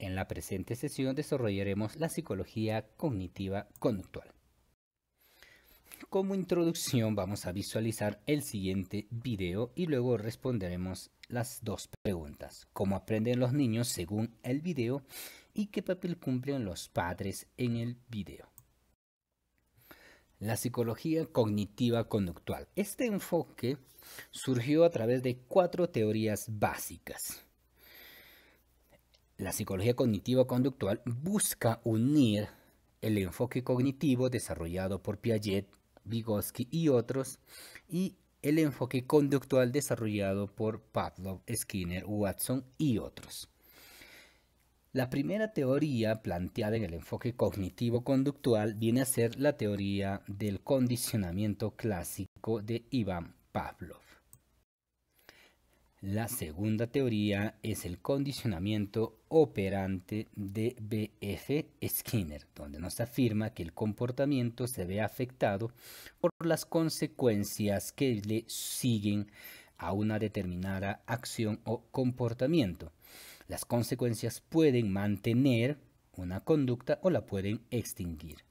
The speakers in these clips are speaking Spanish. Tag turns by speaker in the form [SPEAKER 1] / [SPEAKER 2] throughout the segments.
[SPEAKER 1] En la presente sesión desarrollaremos la psicología cognitiva conductual. Como introducción vamos a visualizar el siguiente video y luego responderemos las dos preguntas. ¿Cómo aprenden los niños según el video? ¿Y qué papel cumplen los padres en el video? La psicología cognitiva conductual. Este enfoque surgió a través de cuatro teorías básicas. La psicología cognitivo-conductual busca unir el enfoque cognitivo desarrollado por Piaget, Vygotsky y otros y el enfoque conductual desarrollado por Pavlov, Skinner, Watson y otros. La primera teoría planteada en el enfoque cognitivo-conductual viene a ser la teoría del condicionamiento clásico de Iván Pavlov. La segunda teoría es el condicionamiento operante de B.F. Skinner, donde nos afirma que el comportamiento se ve afectado por las consecuencias que le siguen a una determinada acción o comportamiento. Las consecuencias pueden mantener una conducta o la pueden extinguir.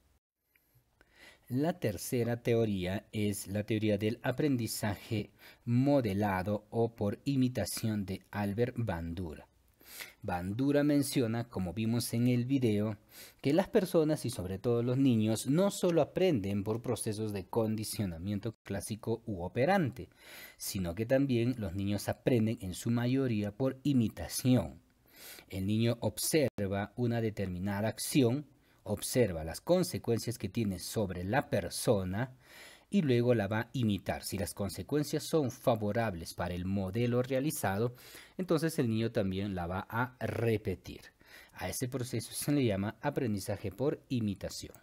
[SPEAKER 1] La tercera teoría es la teoría del aprendizaje modelado o por imitación de Albert Bandura. Bandura menciona, como vimos en el video, que las personas y sobre todo los niños no solo aprenden por procesos de condicionamiento clásico u operante, sino que también los niños aprenden en su mayoría por imitación. El niño observa una determinada acción observa las consecuencias que tiene sobre la persona y luego la va a imitar. Si las consecuencias son favorables para el modelo realizado, entonces el niño también la va a repetir. A ese proceso se le llama aprendizaje por imitación.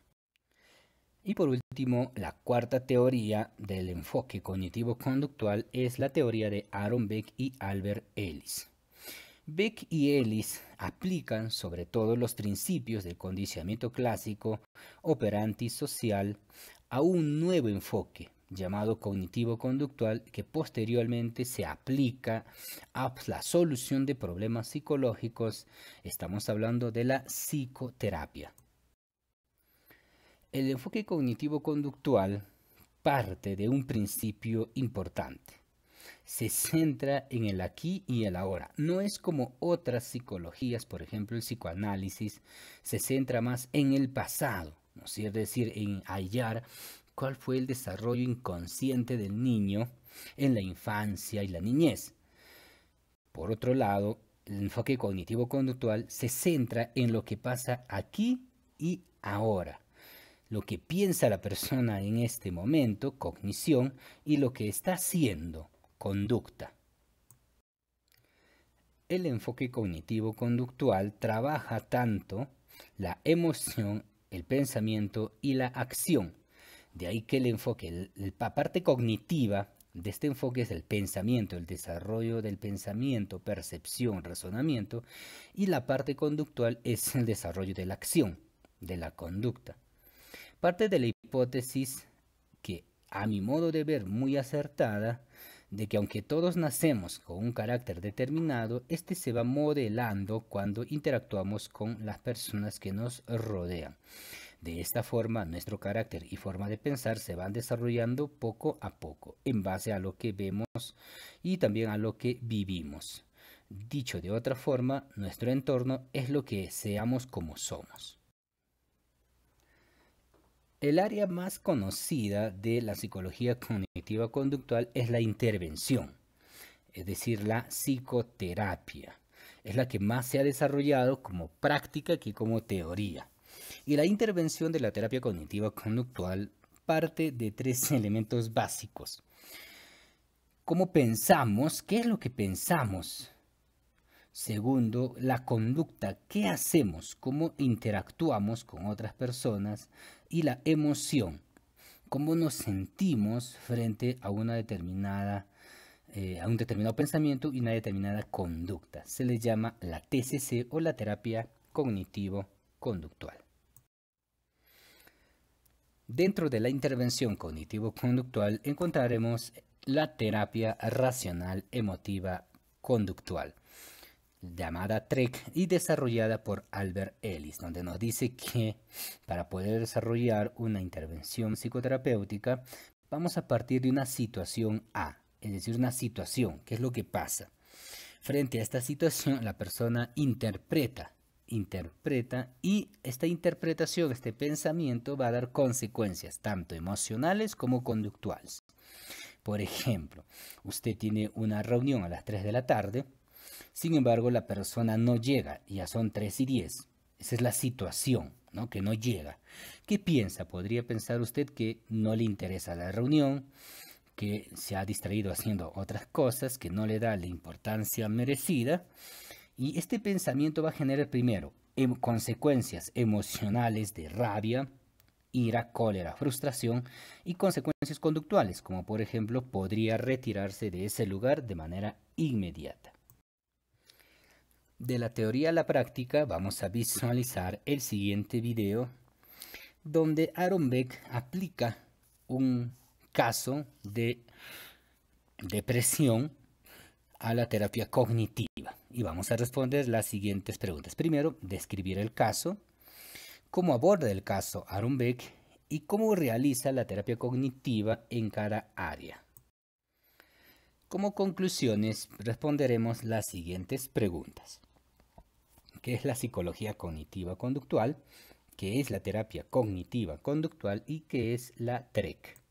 [SPEAKER 1] Y por último, la cuarta teoría del enfoque cognitivo-conductual es la teoría de Aaron Beck y Albert Ellis. Beck y Ellis aplican sobre todo los principios del condicionamiento clásico operante social a un nuevo enfoque llamado cognitivo-conductual que posteriormente se aplica a la solución de problemas psicológicos. Estamos hablando de la psicoterapia. El enfoque cognitivo-conductual parte de un principio importante, se centra en el aquí y el ahora. No es como otras psicologías, por ejemplo el psicoanálisis, se centra más en el pasado, es decir, en hallar cuál fue el desarrollo inconsciente del niño en la infancia y la niñez. Por otro lado, el enfoque cognitivo-conductual se centra en lo que pasa aquí y ahora lo que piensa la persona en este momento, cognición, y lo que está haciendo, conducta. El enfoque cognitivo-conductual trabaja tanto la emoción, el pensamiento y la acción. De ahí que el enfoque, la parte cognitiva de este enfoque es el pensamiento, el desarrollo del pensamiento, percepción, razonamiento, y la parte conductual es el desarrollo de la acción, de la conducta. Parte de la hipótesis que, a mi modo de ver, muy acertada, de que aunque todos nacemos con un carácter determinado, este se va modelando cuando interactuamos con las personas que nos rodean. De esta forma, nuestro carácter y forma de pensar se van desarrollando poco a poco, en base a lo que vemos y también a lo que vivimos. Dicho de otra forma, nuestro entorno es lo que seamos como somos. El área más conocida de la psicología cognitiva conductual es la intervención, es decir, la psicoterapia. Es la que más se ha desarrollado como práctica que como teoría. Y la intervención de la terapia cognitiva conductual parte de tres elementos básicos. ¿Cómo pensamos? ¿Qué es lo que pensamos? Segundo, la conducta, qué hacemos, cómo interactuamos con otras personas. Y la emoción, cómo nos sentimos frente a una determinada eh, a un determinado pensamiento y una determinada conducta. Se le llama la TCC o la terapia cognitivo-conductual. Dentro de la intervención cognitivo-conductual encontraremos la terapia racional emotiva conductual llamada Trek y desarrollada por Albert Ellis, donde nos dice que para poder desarrollar una intervención psicoterapéutica vamos a partir de una situación A, es decir, una situación, ¿qué es lo que pasa. Frente a esta situación, la persona interpreta, interpreta y esta interpretación, este pensamiento va a dar consecuencias, tanto emocionales como conductuales. Por ejemplo, usted tiene una reunión a las 3 de la tarde, sin embargo, la persona no llega, ya son 3 y 10. Esa es la situación, ¿no? Que no llega. ¿Qué piensa? Podría pensar usted que no le interesa la reunión, que se ha distraído haciendo otras cosas, que no le da la importancia merecida. Y este pensamiento va a generar primero em, consecuencias emocionales de rabia, ira, cólera, frustración y consecuencias conductuales, como por ejemplo podría retirarse de ese lugar de manera inmediata. De la teoría a la práctica vamos a visualizar el siguiente video donde Aaron Beck aplica un caso de depresión a la terapia cognitiva y vamos a responder las siguientes preguntas. Primero, describir el caso, cómo aborda el caso Aaron Beck y cómo realiza la terapia cognitiva en cada área. Como conclusiones, responderemos las siguientes preguntas que es la psicología cognitiva conductual, que es la terapia cognitiva conductual y que es la TREC.